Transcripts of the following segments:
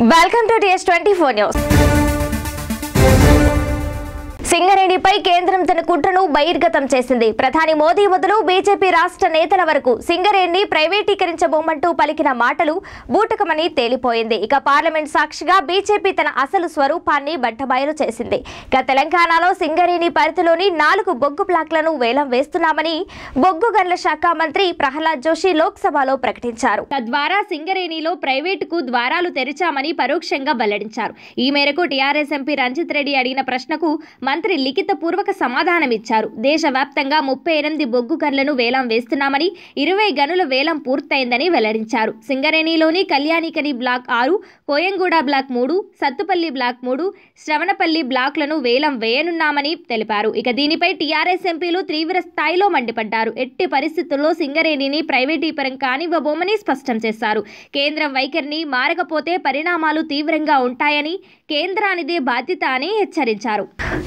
Welcome to DS24 News. సింగరేణిపై కేంద్రం తన కుట్రను బహిర్గతం చేసింది ప్రధాని మోదీ మొదలు బీజేపీ రాష్ట్ర నేతల వరకు సింగరేణిని ప్రైవేటీకరించబోమంటూ పలికిన మాటలు బూటకమని తేలిపోయింది ఇక పార్లమెంట్ సాక్షిగా బీజేపీ తన అసలు స్వరూపాన్ని బట్టబయలు చేసింది ఇక తెలంగాణలో సింగరేణి పరిధిలోని నాలుగు బొగ్గు బ్లాక్లను వేలం వేస్తున్నామని బొగ్గు గనుల శాఖ మంత్రి ప్రహ్లాద్ జోషి లోక్సభలో ప్రకటించారు తద్వారా సింగరేణిలో ప్రైవేటుకు ద్వారాలు తెరిచామని పరోక్షంగా వెల్లడించారు ఈ మేరకు టీఆర్ఎస్ ఎంపీ రంజిత్ రెడ్డి అడిగిన ప్రశ్నకు మంత్రి లిఖితపూర్వక సమాధానమిచ్చారు దేశవ్యాప్తంగా ముప్పై ఎనిమిది బొగ్గు గనులను వేలం వేస్తున్నామని ఇరవై గనుల వేలం పూర్తయిందని వెల్లడించారు సింగరేణిలోని కళ్యాణికని బ్లాక్ ఆరు కోయంగూడ బ్లాక్ మూడు సత్తుపల్లి బ్లాక్ మూడు శ్రవణపల్లి బ్లాక్లను వేలం వేయనున్నామని తెలిపారు ఇక దీనిపై టీఆర్ఎస్ ఎంపీలు తీవ్ర స్థాయిలో మండిపడ్డారు ఎట్టి పరిస్థితుల్లో సింగరేణిని ప్రైవేటీపరం కానివ్వబోమని స్పష్టం చేశారు కేంద్రం వైఖరిని మారకపోతే పరిణామాలు తీవ్రంగా ఉంటాయని కేంద్రానిదే బాధ్యత అని హెచ్చరించారు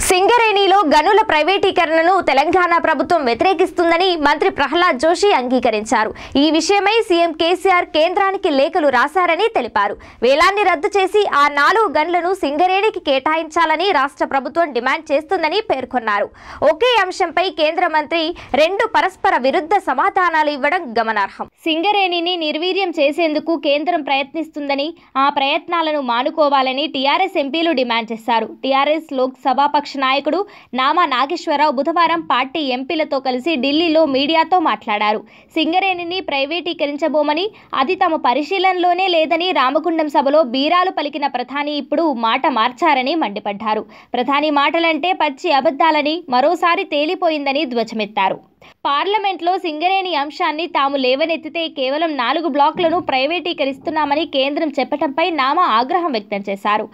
సింగరే శ్రేణిలో గనుల ప్రైవేటీకరణను తెలంగాణ ప్రభుత్వం వ్యతిరేకిస్తుందని మంత్రి ప్రహ్లాద్ జోషి అంగీకరించారు ఈ విషయమై సీఎం కేసీఆర్ కేంద్రానికి లేఖలు రాశారని తెలిపారు వేలాన్ని రద్దు చేసి ఆ నాలుగు గనులను సింగరేణికి కేటాయించాలని రాష్ట్ర ప్రభుత్వం డిమాండ్ చేస్తుందని పేర్కొన్నారు ఒకే అంశంపై కేంద్ర మంత్రి రెండు పరస్పర విరుద్ధ సమాధానాలు ఇవ్వడం గమనార్హం సింగరేణిని నిర్వీర్యం చేసేందుకు కేంద్రం ప్రయత్నిస్తుందని ఆ ప్రయత్నాలను మానుకోవాలని టీఆర్ఎస్ ఎంపీలు డిమాండ్ చేశారు టీఆర్ఎస్ లోక్ పక్ష నాయకుడు అధ్యక్షుడు నామా నాగేశ్వరరావు బుధవారం పార్టీ ఎంపీలతో కలిసి ఢిల్లీలో మీడియాతో మాట్లాడారు సింగరేణిని ప్రైవేటీకరించబోమని అది తమ పరిశీలనలోనే లేదని రామగుండం సభలో బీరాలు పలికిన ప్రధాని ఇప్పుడు మాట మార్చారని మండిపడ్డారు ప్రధాని మాటలంటే పచ్చి అబద్ధాలని మరోసారి తేలిపోయిందని ధ్వజమెత్తారు పార్లమెంట్లో సింగరేణి అంశాన్ని తాము లేవనెత్తితే కేవలం నాలుగు బ్లాక్లను ప్రైవేటీకరిస్తున్నామని కేంద్రం చెప్పడంపై నామా ఆగ్రహం వ్యక్తం చేశారు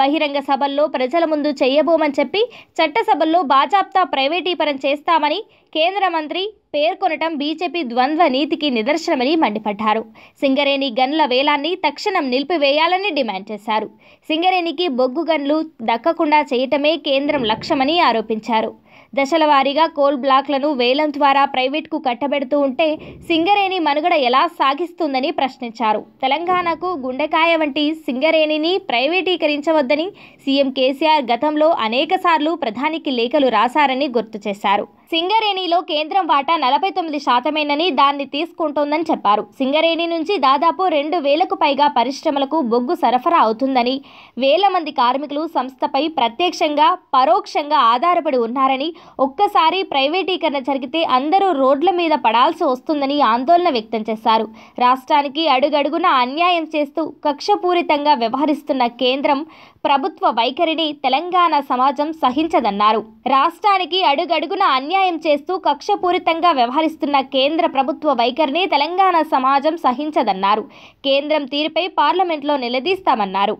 బహిరంగ సభల్లో ప్రజల ముందు చేయబోమని చెప్పి చట్టసభల్లో బాజాప్తా ప్రైవేటీపరం చేస్తామని కేంద్ర మంత్రి పేర్కొనటం బీజేపీ ద్వంద్వ నీతికి నిదర్శనమని మండిపడ్డారు సింగరేణి గన్ల వేలాన్ని తక్షణం నిలిపివేయాలని డిమాండ్ చేశారు సింగరేణికి బొగ్గు గన్లు దక్కకుండా చేయటమే కేంద్రం లక్ష్యమని ఆరోపించారు దశల వారీగా కోల్ బ్లాక్లను వేలం ద్వారా ప్రైవేట్కు కట్టబెడుతూ ఉంటే సింగరేణి మనుగడ ఎలా సాగిస్తుందని ప్రశ్నించారు తెలంగాణకు గుండెకాయ వంటి సింగరేణిని ప్రైవేటీకరించవద్దని సీఎం కేసీఆర్ గతంలో అనేకసార్లు ప్రధానికి లేఖలు రాశారని గుర్తు చేశారు సింగరేణిలో కేంద్రం వాటా నలభై తొమ్మిది శాతమేనని దాన్ని తీసుకుంటోందని చెప్పారు సింగరేణి నుంచి దాదాపు రెండు వేలకు పైగా పరిశ్రమలకు బొగ్గు సరఫరా అవుతుందని వేల మంది కార్మికులు సంస్థపై ప్రత్యక్షంగా పరోక్షంగా ఆధారపడి ఉన్నారని ఒక్కసారి ప్రైవేటీకరణ జరిగితే అందరూ రోడ్ల మీద పడాల్సి వస్తుందని ఆందోళన వ్యక్తం చేశారు రాష్ట్రానికి అడుగడుగున అన్యాయం చేస్తూ కక్షపూరితంగా వ్యవహరిస్తున్న కేంద్రం ప్రభుత్వ వైఖరిని తెలంగాణ సమాజం సహించదన్నారు రాష్ట్రానికి అడుగడుగున అన్యాయం అన్యాయం చేస్తూ కక్షపూరితంగా వ్యవహరిస్తున్న కేంద్ర ప్రభుత్వ వైఖరిని తెలంగాణ సమాజం సహించదన్నారు కేంద్రం తీరుపై పార్లమెంట్లో నిలదీస్తామన్నారు